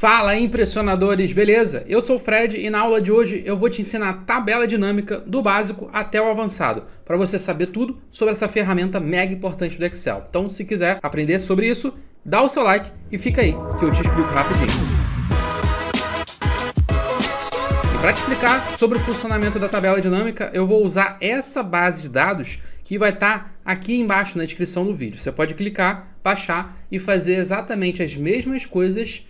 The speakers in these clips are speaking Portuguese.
Fala impressionadores, beleza? Eu sou o Fred e na aula de hoje eu vou te ensinar a tabela dinâmica do básico até o avançado, para você saber tudo sobre essa ferramenta mega importante do Excel. Então, se quiser aprender sobre isso, dá o seu like e fica aí que eu te explico rapidinho. Para te explicar sobre o funcionamento da tabela dinâmica, eu vou usar essa base de dados que vai estar tá aqui embaixo na descrição do vídeo. Você pode clicar, baixar e fazer exatamente as mesmas coisas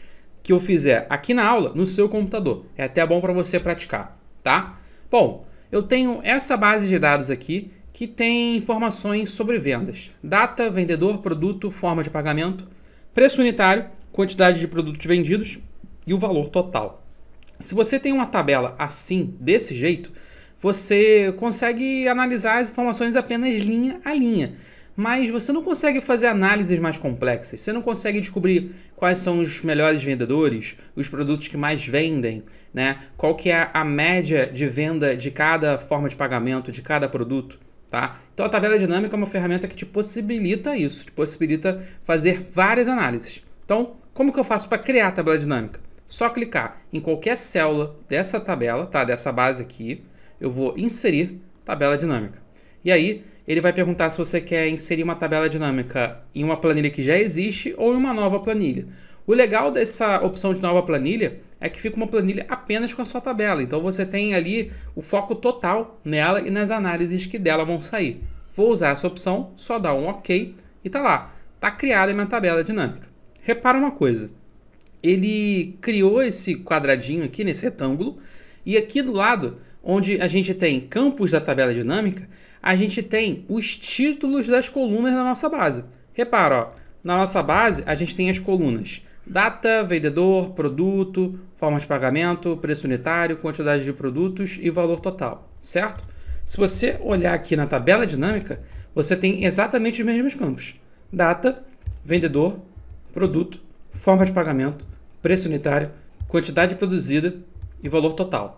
que eu fizer aqui na aula no seu computador. É até bom para você praticar, tá? Bom, eu tenho essa base de dados aqui que tem informações sobre vendas: data, vendedor, produto, forma de pagamento, preço unitário, quantidade de produtos vendidos e o valor total. Se você tem uma tabela assim, desse jeito, você consegue analisar as informações apenas linha a linha mas você não consegue fazer análises mais complexas, você não consegue descobrir quais são os melhores vendedores, os produtos que mais vendem, né? Qual que é a média de venda de cada forma de pagamento, de cada produto, tá? Então a tabela dinâmica é uma ferramenta que te possibilita isso, te possibilita fazer várias análises. Então, como que eu faço para criar a tabela dinâmica? Só clicar em qualquer célula dessa tabela, tá? Dessa base aqui, eu vou inserir tabela dinâmica. E aí, ele vai perguntar se você quer inserir uma tabela dinâmica em uma planilha que já existe ou em uma nova planilha. O legal dessa opção de nova planilha é que fica uma planilha apenas com a sua tabela, então você tem ali o foco total nela e nas análises que dela vão sair. Vou usar essa opção, só dá um OK e tá lá, tá criada a minha tabela dinâmica. Repara uma coisa, ele criou esse quadradinho aqui nesse retângulo e aqui do lado, onde a gente tem campos da tabela dinâmica, a gente tem os títulos das colunas na nossa base. Repara, ó, na nossa base a gente tem as colunas data, vendedor, produto, forma de pagamento, preço unitário, quantidade de produtos e valor total, certo? Se você olhar aqui na tabela dinâmica, você tem exatamente os mesmos campos: data, vendedor, produto, forma de pagamento, preço unitário, quantidade produzida e valor total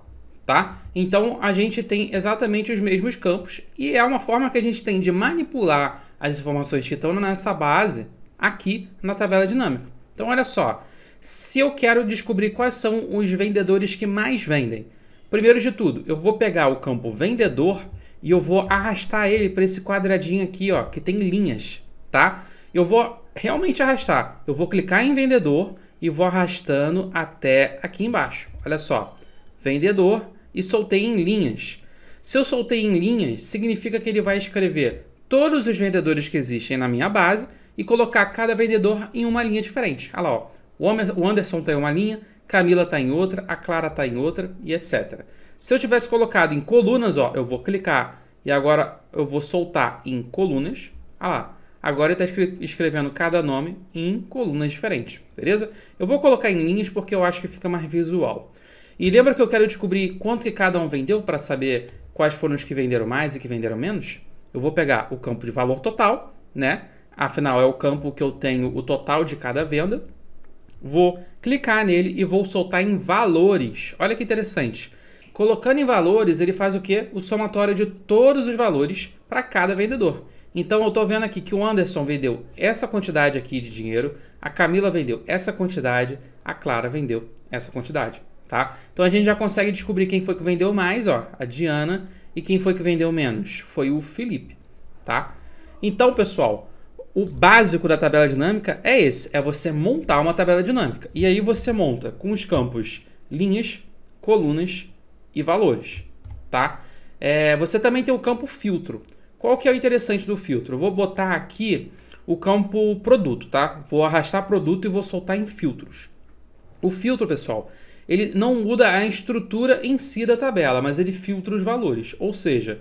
tá? Então a gente tem exatamente os mesmos campos e é uma forma que a gente tem de manipular as informações que estão nessa base aqui na tabela dinâmica. Então olha só, se eu quero descobrir quais são os vendedores que mais vendem, primeiro de tudo, eu vou pegar o campo vendedor e eu vou arrastar ele para esse quadradinho aqui, ó, que tem linhas, tá? Eu vou realmente arrastar. Eu vou clicar em vendedor e vou arrastando até aqui embaixo. Olha só, vendedor e soltei em linhas. Se eu soltei em linhas, significa que ele vai escrever todos os vendedores que existem na minha base e colocar cada vendedor em uma linha diferente. Olha lá, ó. o Anderson está em uma linha, Camila está em outra, a Clara está em outra e etc. Se eu tivesse colocado em colunas, ó, eu vou clicar e agora eu vou soltar em colunas. Olha lá, agora ele está escrevendo cada nome em colunas diferentes, beleza? Eu vou colocar em linhas porque eu acho que fica mais visual. E lembra que eu quero descobrir quanto que cada um vendeu para saber quais foram os que venderam mais e que venderam menos? Eu vou pegar o campo de valor total, né? Afinal, é o campo que eu tenho o total de cada venda. Vou clicar nele e vou soltar em valores. Olha que interessante. Colocando em valores, ele faz o quê? O somatório de todos os valores para cada vendedor. Então eu estou vendo aqui que o Anderson vendeu essa quantidade aqui de dinheiro, a Camila vendeu essa quantidade, a Clara vendeu essa quantidade tá? Então a gente já consegue descobrir quem foi que vendeu mais, ó, a Diana, e quem foi que vendeu menos? Foi o Felipe, tá? Então, pessoal, o básico da tabela dinâmica é esse, é você montar uma tabela dinâmica. E aí você monta com os campos linhas, colunas e valores, tá? É, você também tem o campo filtro. Qual que é o interessante do filtro? Eu vou botar aqui o campo produto, tá? Vou arrastar produto e vou soltar em filtros. O filtro, pessoal, ele não muda a estrutura em si da tabela, mas ele filtra os valores. Ou seja,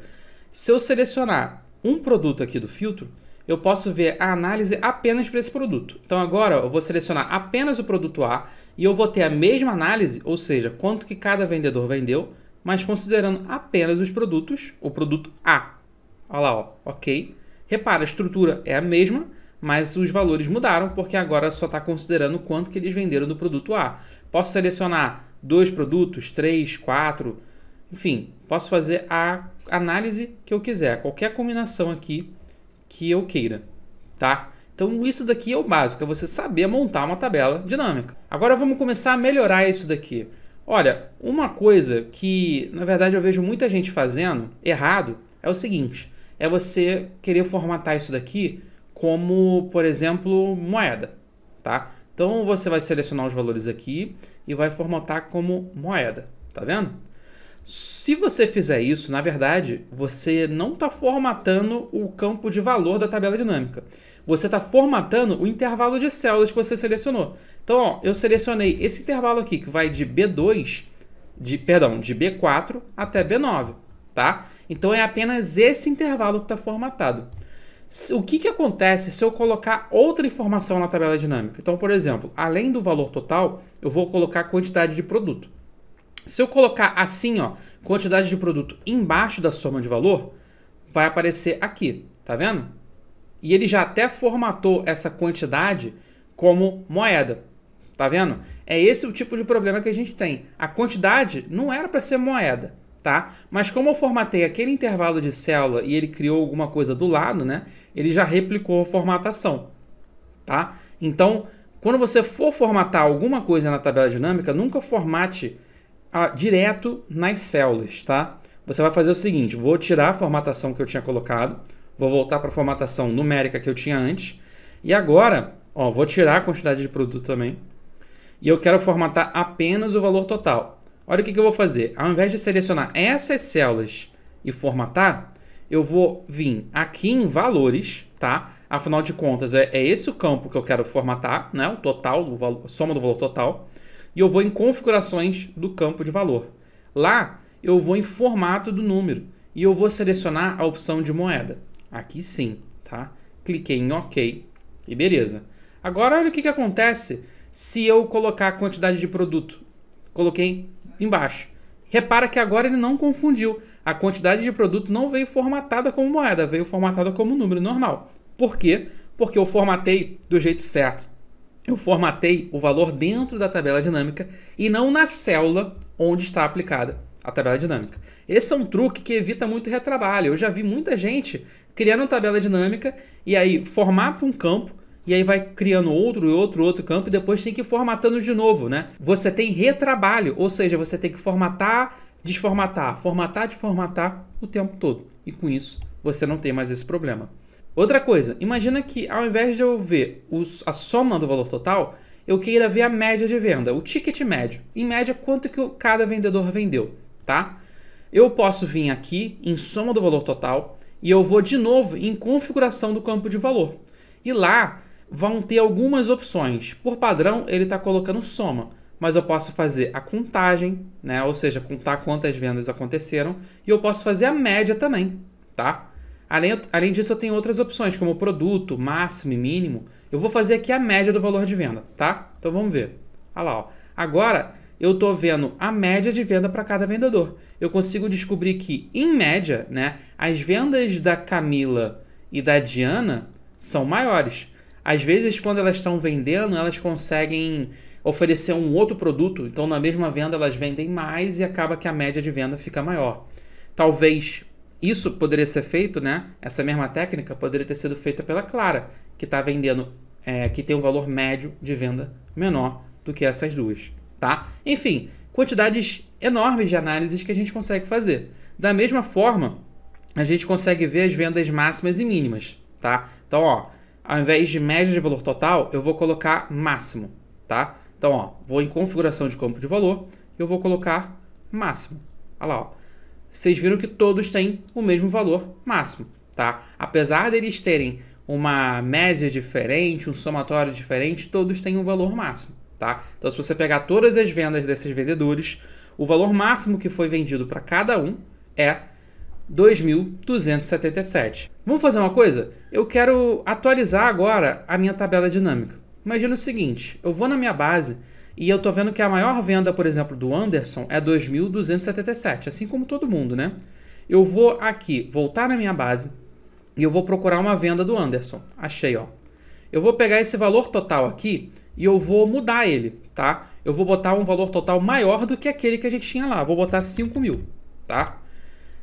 se eu selecionar um produto aqui do filtro, eu posso ver a análise apenas para esse produto. Então agora eu vou selecionar apenas o produto A e eu vou ter a mesma análise, ou seja, quanto que cada vendedor vendeu, mas considerando apenas os produtos, o produto A. Olha lá, ó, ok. Repara, a estrutura é a mesma, mas os valores mudaram porque agora só está considerando quanto que eles venderam do produto A. Posso selecionar dois produtos, três, quatro, enfim, posso fazer a análise que eu quiser, qualquer combinação aqui que eu queira, tá? Então isso daqui é o básico, é você saber montar uma tabela dinâmica. Agora vamos começar a melhorar isso daqui. Olha, uma coisa que na verdade eu vejo muita gente fazendo errado é o seguinte: é você querer formatar isso daqui como, por exemplo, moeda, tá? Então você vai selecionar os valores aqui e vai formatar como moeda, tá vendo? Se você fizer isso, na verdade, você não está formatando o campo de valor da tabela dinâmica. Você está formatando o intervalo de células que você selecionou. Então, ó, eu selecionei esse intervalo aqui, que vai de B2, de, perdão, de B4 até B9, tá? Então, é apenas esse intervalo que está formatado. O que, que acontece se eu colocar outra informação na tabela dinâmica? Então, por exemplo, além do valor total, eu vou colocar a quantidade de produto. Se eu colocar assim, ó, quantidade de produto embaixo da soma de valor, vai aparecer aqui, tá vendo? E ele já até formatou essa quantidade como moeda, tá vendo? É esse o tipo de problema que a gente tem. A quantidade não era para ser moeda, tá? Mas como eu formatei aquele intervalo de célula e ele criou alguma coisa do lado, né? Ele já replicou a formatação, tá? Então, quando você for formatar alguma coisa na tabela dinâmica, nunca formate a, ah, direto nas células, tá? Você vai fazer o seguinte, vou tirar a formatação que eu tinha colocado, vou voltar para a formatação numérica que eu tinha antes, e agora, ó, vou tirar a quantidade de produto também, e eu quero formatar apenas o valor total. Olha o que, que eu vou fazer. Ao invés de selecionar essas células e formatar, eu vou vir aqui em valores, tá? Afinal de contas, é, é esse o campo que eu quero formatar, né? O total, do soma do valor total. E eu vou em configurações do campo de valor. Lá, eu vou em formato do número. E eu vou selecionar a opção de moeda. Aqui sim, tá? Cliquei em OK e beleza. Agora, olha o que, que acontece se eu colocar a quantidade de produto. Coloquei embaixo. Repara que agora ele não confundiu. A quantidade de produto não veio formatada como moeda, veio formatada como número normal. Por quê? Porque eu formatei do jeito certo. Eu formatei o valor dentro da tabela dinâmica e não na célula onde está aplicada a tabela dinâmica. Esse é um truque que evita muito retrabalho. Eu já vi muita gente criando tabela dinâmica e aí formata um campo e aí vai criando outro, e outro, outro campo e depois tem que ir formatando de novo, né? Você tem retrabalho, ou seja, você tem que formatar, desformatar, formatar, desformatar o tempo todo. E com isso, você não tem mais esse problema. Outra coisa, imagina que ao invés de eu ver os, a soma do valor total, eu queira ver a média de venda, o ticket médio. Em média, quanto que cada vendedor vendeu, tá? Eu posso vir aqui em soma do valor total e eu vou de novo em configuração do campo de valor. E lá vão ter algumas opções. Por padrão, ele está colocando soma, mas eu posso fazer a contagem, né? ou seja, contar quantas vendas aconteceram, e eu posso fazer a média também. Tá? Além, além disso, eu tenho outras opções, como produto, máximo e mínimo. Eu vou fazer aqui a média do valor de venda, tá? Então vamos ver. Olha lá, ó. Agora, eu estou vendo a média de venda para cada vendedor. Eu consigo descobrir que, em média, né, as vendas da Camila e da Diana são maiores. Às vezes, quando elas estão vendendo, elas conseguem oferecer um outro produto, então na mesma venda elas vendem mais e acaba que a média de venda fica maior. Talvez isso poderia ser feito, né? Essa mesma técnica poderia ter sido feita pela Clara, que está vendendo, é, que tem um valor médio de venda menor do que essas duas, tá? Enfim, quantidades enormes de análises que a gente consegue fazer. Da mesma forma, a gente consegue ver as vendas máximas e mínimas, tá? Então, ó, ao invés de média de valor total, eu vou colocar máximo, tá? Então, ó, vou em configuração de campo de valor, eu vou colocar máximo. Olha lá, ó. Vocês viram que todos têm o mesmo valor máximo, tá? Apesar deles terem uma média diferente, um somatório diferente, todos têm um valor máximo, tá? Então, se você pegar todas as vendas desses vendedores, o valor máximo que foi vendido para cada um é 2.277. Vamos fazer uma coisa? eu quero atualizar agora a minha tabela dinâmica. Imagina o seguinte, eu vou na minha base e eu estou vendo que a maior venda, por exemplo, do Anderson é 2.277, assim como todo mundo, né? Eu vou aqui, voltar na minha base e eu vou procurar uma venda do Anderson. Achei, ó. Eu vou pegar esse valor total aqui e eu vou mudar ele, tá? Eu vou botar um valor total maior do que aquele que a gente tinha lá. Vou botar 5.000, tá?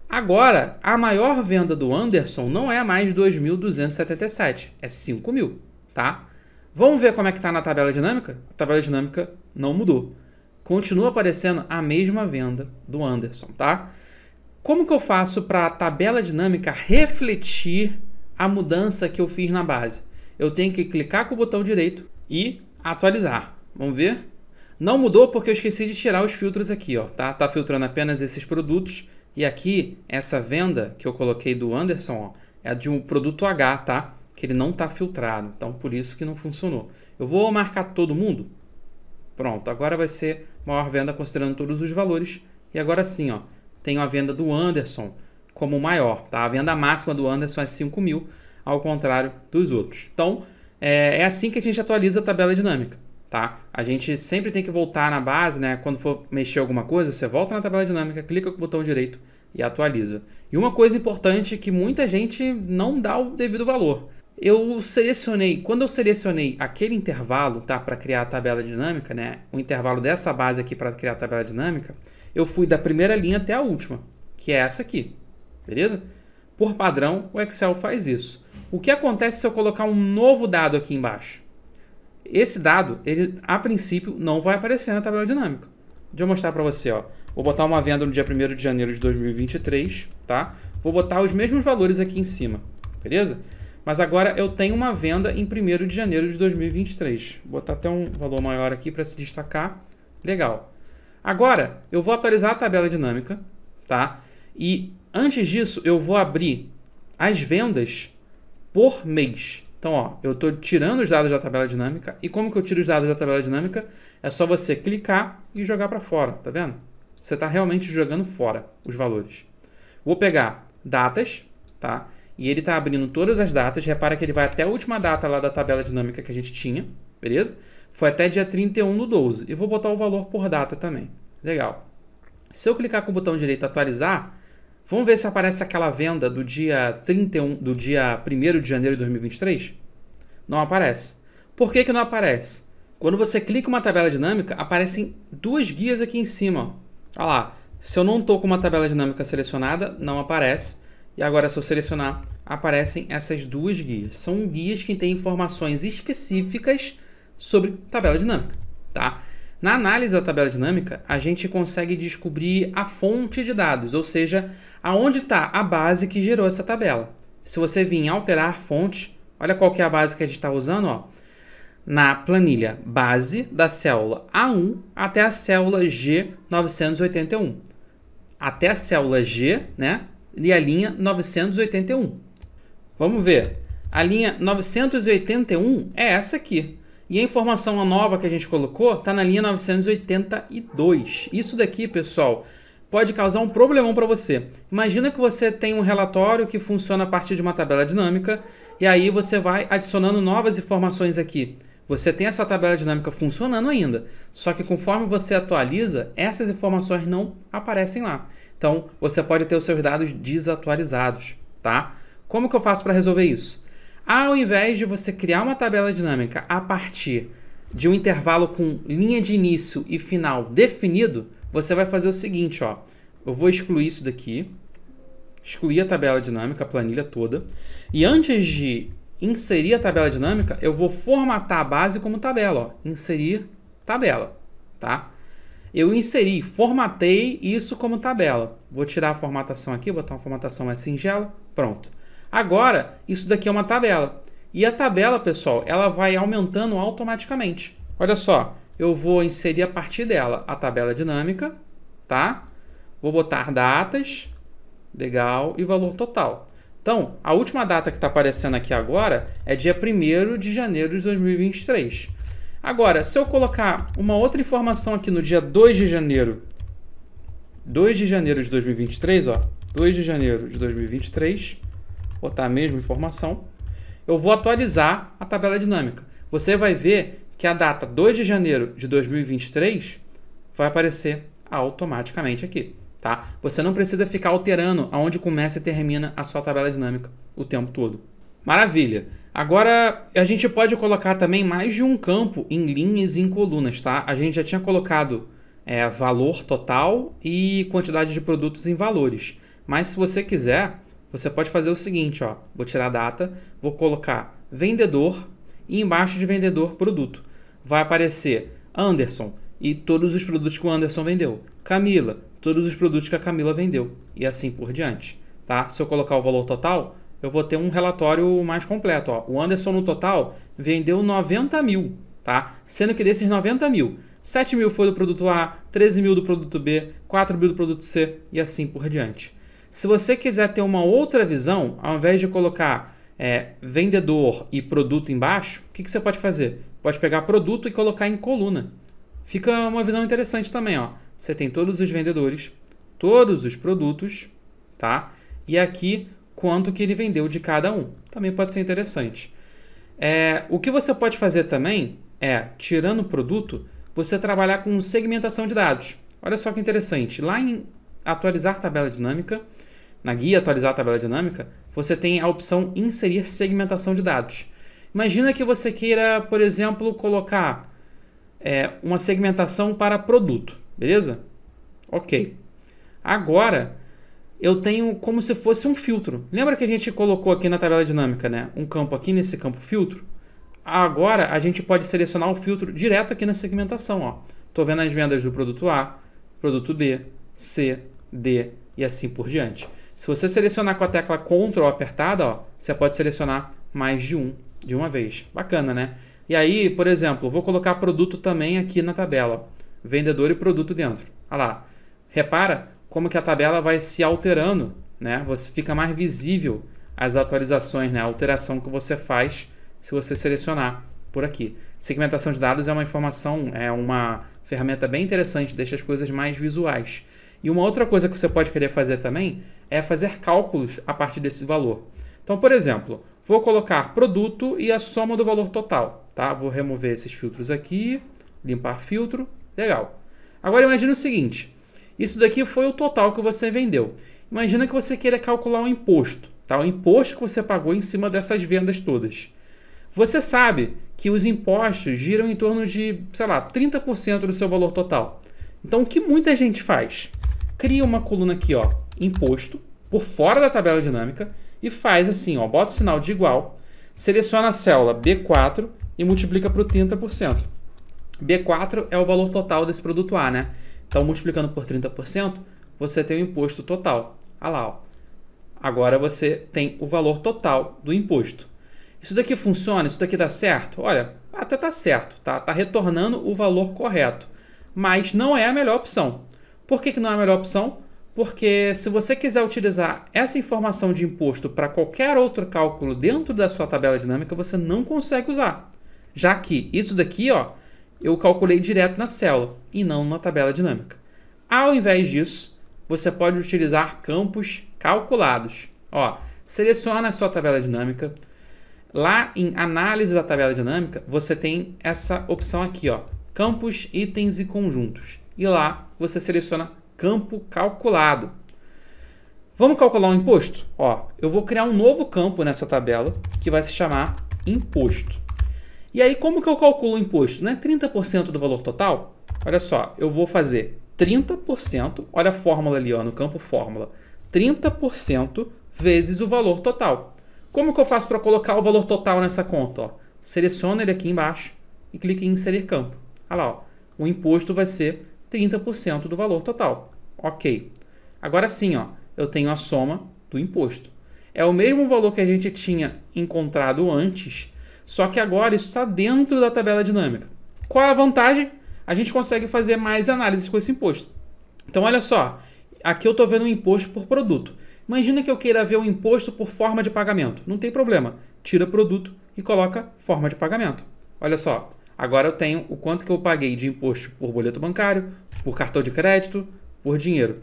Agora, a maior venda do Anderson não é mais 2.277, é 5.000, tá? Vamos ver como é que tá na tabela dinâmica? A tabela dinâmica não mudou. Continua aparecendo a mesma venda do Anderson, tá? Como que eu faço para a tabela dinâmica refletir a mudança que eu fiz na base? Eu tenho que clicar com o botão direito e atualizar. Vamos ver? Não mudou porque eu esqueci de tirar os filtros aqui, ó, tá? Tá filtrando apenas esses produtos e aqui, essa venda que eu coloquei do Anderson, ó, é de um produto H, tá? Que ele não está filtrado, então por isso que não funcionou. Eu vou marcar todo mundo. Pronto, agora vai ser maior venda considerando todos os valores. E agora sim, ó, tenho a venda do Anderson como maior, tá? A venda máxima do Anderson é 5 mil, ao contrário dos outros. Então, é, é assim que a gente atualiza a tabela dinâmica tá? A gente sempre tem que voltar na base, né? Quando for mexer alguma coisa, você volta na tabela dinâmica, clica com o botão direito e atualiza. E uma coisa importante que muita gente não dá o devido valor. Eu selecionei, quando eu selecionei aquele intervalo, tá, para criar a tabela dinâmica, né? O intervalo dessa base aqui para criar a tabela dinâmica, eu fui da primeira linha até a última, que é essa aqui. Beleza? Por padrão, o Excel faz isso. O que acontece se eu colocar um novo dado aqui embaixo? Esse dado, ele a princípio não vai aparecer na tabela dinâmica. Deixa eu mostrar para você, ó. Vou botar uma venda no dia 1 de janeiro de 2023, tá? Vou botar os mesmos valores aqui em cima, beleza? Mas agora eu tenho uma venda em 1 de janeiro de 2023. Vou botar até um valor maior aqui para se destacar. Legal. Agora, eu vou atualizar a tabela dinâmica, tá? E antes disso, eu vou abrir as vendas por mês. Então, ó, eu estou tirando os dados da tabela dinâmica. E como que eu tiro os dados da tabela dinâmica? É só você clicar e jogar para fora, tá vendo? Você está realmente jogando fora os valores. Vou pegar datas, tá? E ele está abrindo todas as datas. Repara que ele vai até a última data lá da tabela dinâmica que a gente tinha, beleza? Foi até dia 31 do 12. E vou botar o valor por data também. Legal. Se eu clicar com o botão direito atualizar, Vamos ver se aparece aquela venda do dia 31, do dia 1 de janeiro de 2023? Não aparece. Por que, que não aparece? Quando você clica uma tabela dinâmica, aparecem duas guias aqui em cima. Olha lá, se eu não estou com uma tabela dinâmica selecionada, não aparece. E agora, se eu selecionar, aparecem essas duas guias. São guias que têm informações específicas sobre tabela dinâmica, tá? Na análise da tabela dinâmica, a gente consegue descobrir a fonte de dados, ou seja, aonde está a base que gerou essa tabela. Se você vir em alterar fonte, olha qual que é a base que a gente está usando, ó. na planilha base da célula A1 até a célula G981. Até a célula G, né? E a linha 981. Vamos ver. A linha 981 é essa aqui. E a informação nova que a gente colocou está na linha 982. Isso daqui, pessoal, pode causar um problemão para você. Imagina que você tem um relatório que funciona a partir de uma tabela dinâmica e aí você vai adicionando novas informações aqui. Você tem a sua tabela dinâmica funcionando ainda, só que conforme você atualiza, essas informações não aparecem lá. Então, você pode ter os seus dados desatualizados, tá? Como que eu faço para resolver isso? Ao invés de você criar uma tabela dinâmica a partir de um intervalo com linha de início e final definido, você vai fazer o seguinte, ó. Eu vou excluir isso daqui, excluir a tabela dinâmica, a planilha toda, e antes de inserir a tabela dinâmica, eu vou formatar a base como tabela, ó. Inserir tabela, tá? Eu inseri, formatei isso como tabela. Vou tirar a formatação aqui, botar uma formatação mais singela, pronto. Agora, isso daqui é uma tabela. E a tabela, pessoal, ela vai aumentando automaticamente. Olha só, eu vou inserir a partir dela a tabela dinâmica, tá? Vou botar datas, legal, e valor total. Então, a última data que está aparecendo aqui agora é dia 1 de janeiro de 2023. Agora, se eu colocar uma outra informação aqui no dia 2 de janeiro, 2 de janeiro de 2023, ó, 2 de janeiro de 2023, botar a mesma informação, eu vou atualizar a tabela dinâmica. Você vai ver que a data 2 de janeiro de 2023 vai aparecer automaticamente aqui. Tá? Você não precisa ficar alterando aonde começa e termina a sua tabela dinâmica o tempo todo. Maravilha! Agora a gente pode colocar também mais de um campo em linhas e em colunas, tá? A gente já tinha colocado é, valor total e quantidade de produtos em valores. Mas se você quiser, você pode fazer o seguinte, ó, vou tirar a data, vou colocar vendedor e embaixo de vendedor produto. Vai aparecer Anderson e todos os produtos que o Anderson vendeu. Camila, todos os produtos que a Camila vendeu e assim por diante, tá? Se eu colocar o valor total, eu vou ter um relatório mais completo, ó. O Anderson no total vendeu 90 mil, tá? Sendo que desses 90 mil, 7 mil foi do produto A, 13 mil do produto B, 4 mil do produto C e assim por diante. Se você quiser ter uma outra visão, ao invés de colocar é, vendedor e produto embaixo, o que, que você pode fazer? Pode pegar produto e colocar em coluna. Fica uma visão interessante também. Ó. Você tem todos os vendedores, todos os produtos, tá? E aqui quanto que ele vendeu de cada um. Também pode ser interessante. É, o que você pode fazer também é, tirando o produto, você trabalhar com segmentação de dados. Olha só que interessante. Lá em atualizar tabela dinâmica, na guia atualizar a tabela dinâmica, você tem a opção inserir segmentação de dados. Imagina que você queira, por exemplo, colocar é, uma segmentação para produto, beleza? Ok. Agora, eu tenho como se fosse um filtro. Lembra que a gente colocou aqui na tabela dinâmica, né? Um campo aqui nesse campo filtro? Agora, a gente pode selecionar o filtro direto aqui na segmentação, ó. Tô vendo as vendas do produto A, produto B, C, D e assim por diante. Se você selecionar com a tecla Ctrl apertada, ó, você pode selecionar mais de um de uma vez. Bacana, né? E aí, por exemplo, vou colocar produto também aqui na tabela. Vendedor e produto dentro. Olha lá. Repara como que a tabela vai se alterando, né? Você fica mais visível as atualizações, né? A alteração que você faz se você selecionar por aqui. Segmentação de dados é uma informação, é uma ferramenta bem interessante, deixa as coisas mais visuais. E uma outra coisa que você pode querer fazer também é fazer cálculos a partir desse valor. Então, por exemplo, vou colocar produto e a soma do valor total. Tá? Vou remover esses filtros aqui, limpar filtro, legal. Agora imagine o seguinte, isso daqui foi o total que você vendeu. Imagina que você queira calcular o imposto, tá? o imposto que você pagou em cima dessas vendas todas. Você sabe que os impostos giram em torno de, sei lá, 30% do seu valor total. Então, o que muita gente faz? cria uma coluna aqui, ó, imposto, por fora da tabela dinâmica, e faz assim, ó, bota o sinal de igual, seleciona a célula B4 e multiplica por 30%. B4 é o valor total desse produto A, né? Então, multiplicando por 30%, você tem o imposto total. Ah lá, ó. Agora você tem o valor total do imposto. Isso daqui funciona? Isso daqui dá certo? Olha, até tá certo, tá? Tá retornando o valor correto, mas não é a melhor opção. Por que, que não é a melhor opção? Porque se você quiser utilizar essa informação de imposto para qualquer outro cálculo dentro da sua tabela dinâmica, você não consegue usar. Já que isso daqui, ó, eu calculei direto na célula e não na tabela dinâmica. Ao invés disso, você pode utilizar campos calculados. Ó, seleciona a sua tabela dinâmica. Lá em análise da tabela dinâmica, você tem essa opção aqui, ó, campos, itens e conjuntos. E lá você seleciona campo calculado. Vamos calcular o um imposto? Ó, eu vou criar um novo campo nessa tabela que vai se chamar imposto. E aí, como que eu calculo o imposto? Não é 30% do valor total? Olha só, eu vou fazer 30%, olha a fórmula ali ó, no campo fórmula, 30% vezes o valor total. Como que eu faço para colocar o valor total nessa conta? Ó? Seleciona ele aqui embaixo e clique em inserir campo. Olha lá, ó, o imposto vai ser 30% do valor total. Ok. Agora sim, ó, eu tenho a soma do imposto. É o mesmo valor que a gente tinha encontrado antes, só que agora isso está dentro da tabela dinâmica. Qual é a vantagem? A gente consegue fazer mais análises com esse imposto. Então, olha só, aqui eu estou vendo um imposto por produto. Imagina que eu queira ver o um imposto por forma de pagamento. Não tem problema. Tira produto e coloca forma de pagamento. Olha só, Agora eu tenho o quanto que eu paguei de imposto por boleto bancário, por cartão de crédito, por dinheiro.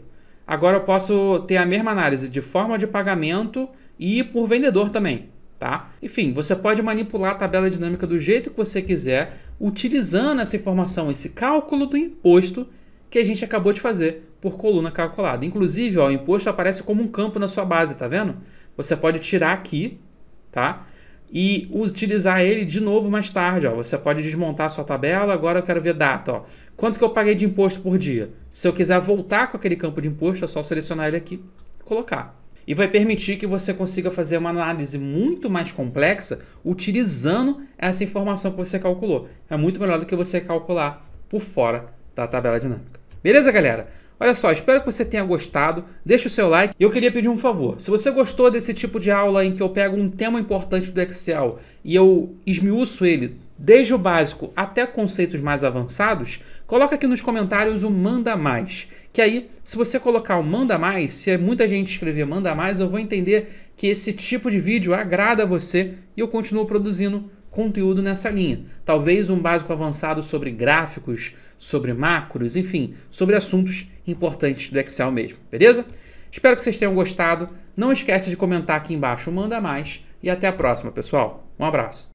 Agora eu posso ter a mesma análise de forma de pagamento e por vendedor também, tá? Enfim, você pode manipular a tabela dinâmica do jeito que você quiser, utilizando essa informação, esse cálculo do imposto que a gente acabou de fazer por coluna calculada. Inclusive, ó, o imposto aparece como um campo na sua base, tá vendo? Você pode tirar aqui, tá? e utilizar ele de novo mais tarde. Ó. Você pode desmontar sua tabela, agora eu quero ver data. Ó. Quanto que eu paguei de imposto por dia? Se eu quiser voltar com aquele campo de imposto, é só selecionar ele aqui e colocar. E vai permitir que você consiga fazer uma análise muito mais complexa utilizando essa informação que você calculou. É muito melhor do que você calcular por fora da tabela dinâmica. Beleza, galera? Olha só, espero que você tenha gostado. Deixe o seu like. E eu queria pedir um favor. Se você gostou desse tipo de aula em que eu pego um tema importante do Excel e eu esmiuço ele desde o básico até conceitos mais avançados, coloca aqui nos comentários o manda mais. Que aí, se você colocar o manda mais, se muita gente escrever manda mais, eu vou entender que esse tipo de vídeo agrada a você e eu continuo produzindo conteúdo nessa linha. Talvez um básico avançado sobre gráficos, sobre macros, enfim, sobre assuntos importantes do Excel mesmo, beleza? Espero que vocês tenham gostado. Não esqueça de comentar aqui embaixo, manda mais e até a próxima, pessoal. Um abraço.